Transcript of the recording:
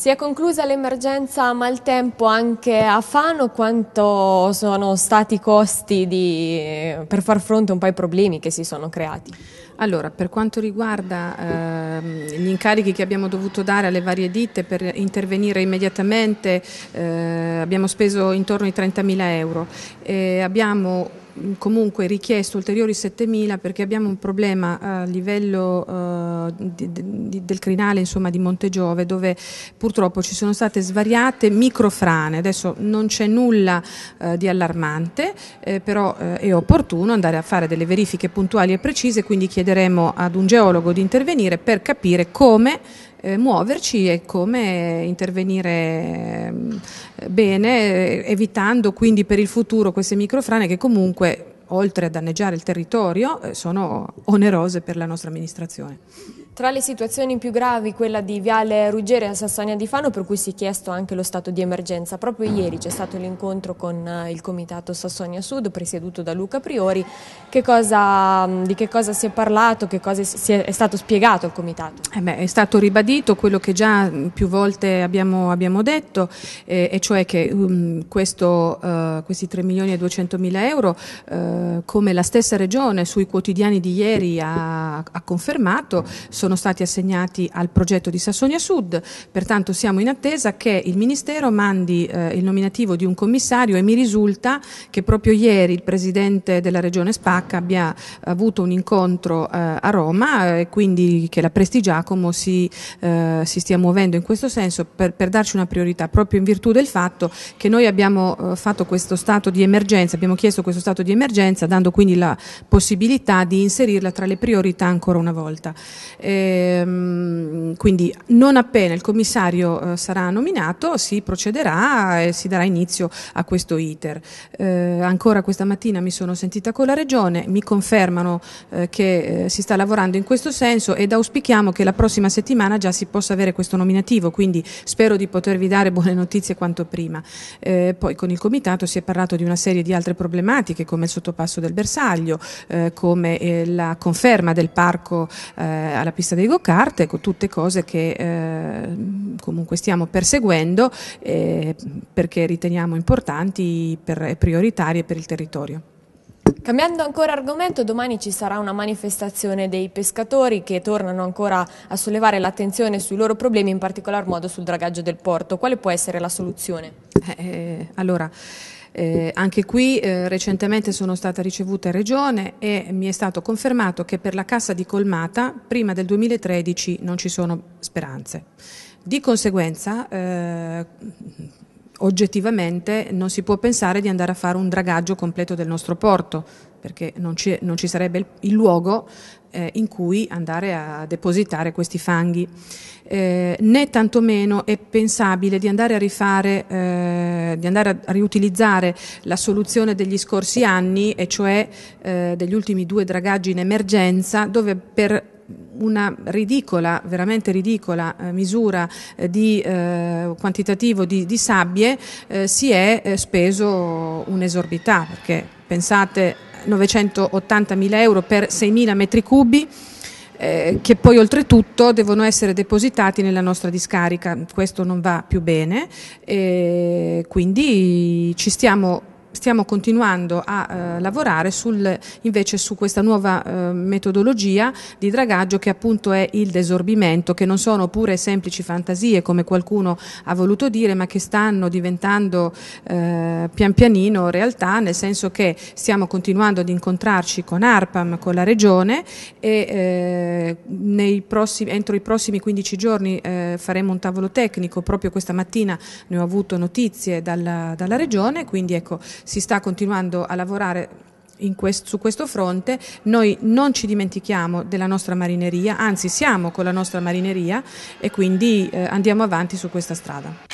Si è conclusa l'emergenza maltempo anche a Fano, quanto sono stati i costi di, per far fronte un po' ai problemi che si sono creati? Allora, per quanto riguarda eh, gli incarichi che abbiamo dovuto dare alle varie ditte per intervenire immediatamente, eh, abbiamo speso intorno ai 30.000 euro. E abbiamo comunque richiesto ulteriori 7.000 perché abbiamo un problema a livello eh, del crinale insomma, di Montegiove dove purtroppo ci sono state svariate microfrane, adesso non c'è nulla eh, di allarmante eh, però è opportuno andare a fare delle verifiche puntuali e precise quindi chiederemo ad un geologo di intervenire per capire come muoverci e come intervenire bene, evitando quindi per il futuro queste microfrane che comunque, oltre a danneggiare il territorio, eh, sono onerose per la nostra amministrazione. Tra le situazioni più gravi, quella di Viale Ruggeri a Sassonia di Fano, per cui si è chiesto anche lo stato di emergenza. Proprio ieri c'è stato l'incontro con eh, il comitato Sassonia Sud, presieduto da Luca Priori. Che cosa, mm, di che cosa si è parlato, che cosa è, è stato spiegato al comitato? Eh beh, è stato ribadito quello che già mm, più volte abbiamo, abbiamo detto, eh, e cioè che um, questo, uh, questi 3 milioni e 200 mila euro, uh, come la stessa regione sui quotidiani di ieri ha, ha confermato, sono stati assegnati al progetto di Sassonia Sud, pertanto siamo in attesa che il Ministero mandi eh, il nominativo di un commissario e mi risulta che proprio ieri il Presidente della Regione Spacca abbia avuto un incontro eh, a Roma eh, e quindi che la Prestigiacomo si, eh, si stia muovendo in questo senso per, per, darci una priorità, proprio in virtù del fatto che noi abbiamo eh, fatto questo stato di emergenza, abbiamo chiesto questo stato di emergenza dando quindi la possibilità di inserirla tra le priorità ancora una volta. Eh, Ehm, quindi non appena il commissario eh, sarà nominato si procederà e si darà inizio a questo iter. Eh, ancora questa mattina mi sono sentita con la Regione, mi confermano eh, che eh, si sta lavorando in questo senso ed auspichiamo che la prossima settimana già si possa avere questo nominativo, quindi spero di potervi dare buone notizie quanto prima. Eh, poi con il Comitato si è parlato di una serie di altre problematiche come il sottopasso del bersaglio, eh, come la conferma del parco alla pista dei go-kart, ecco, tutte cose che eh, comunque stiamo perseguendo eh, perché riteniamo importanti e prioritarie per il territorio. Cambiando ancora argomento, domani ci sarà una manifestazione dei pescatori che tornano ancora a sollevare l'attenzione sui loro problemi, in particolar modo sul dragaggio del porto. Quale può essere la soluzione? Eh, eh allora, eh, anche qui eh, recentemente sono stata ricevuta in Regione e mi è stato confermato che per la cassa di colmata prima del 2013 non ci sono speranze. Di conseguenza, eh, oggettivamente non si può pensare di andare a fare un dragaggio completo del nostro porto, perché non ci, non ci sarebbe il, il luogo eh, in cui andare a depositare questi fanghi. Eh, né tantomeno è pensabile di andare a rifare, eh, di andare a riutilizzare la soluzione degli scorsi anni, e cioè eh, degli ultimi due dragaggi in emergenza, dove per una ridicola, veramente ridicola eh, misura eh, di eh, quantitativo di, di sabbie eh, si è speso un'esorbità, perché pensate 980 mila euro per 6 mila metri cubi, che poi oltretutto devono essere depositati nella nostra discarica. Questo non va più bene, e quindi ci stiamo stiamo continuando a eh, lavorare sul, invece su questa nuova eh, metodologia di dragaggio che appunto è il desorbimento, che non sono pure semplici fantasie come qualcuno ha voluto dire, ma che stanno diventando eh, pian pianino realtà, nel senso che stiamo continuando ad incontrarci con ARPAM, con la Regione e eh, prossimi, entro i prossimi 15 giorni eh, faremo un tavolo tecnico, proprio questa mattina ne ho avuto notizie dalla, dalla Regione, quindi ecco si sta continuando a lavorare Quest, su questo fronte noi non ci dimentichiamo della nostra marineria, anzi siamo con la nostra marineria e quindi eh, andiamo avanti su questa strada.